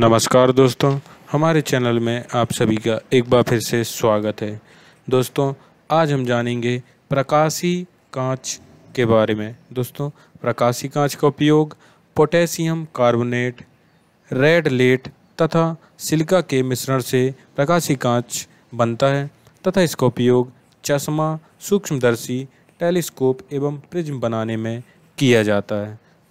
नमस्कार दोस्तों हमारे चैनल में आप सभी का एक बार फिर से स्वागत है दोस्तों आज हम जानेंगे प्रकाशी कांच के बारे में दोस्तों प्रकाशी कांच का उपयोग पोटेशियम कार्बोनेट रेड लेट तथा सिलिका के मिश्रण से प्रकाशी कांच बनता है तथा इसका उपयोग चश्मा सूक्ष्मदर्शी टेलीस्कोप एवं प्रिज्म बनाने में किया जाता है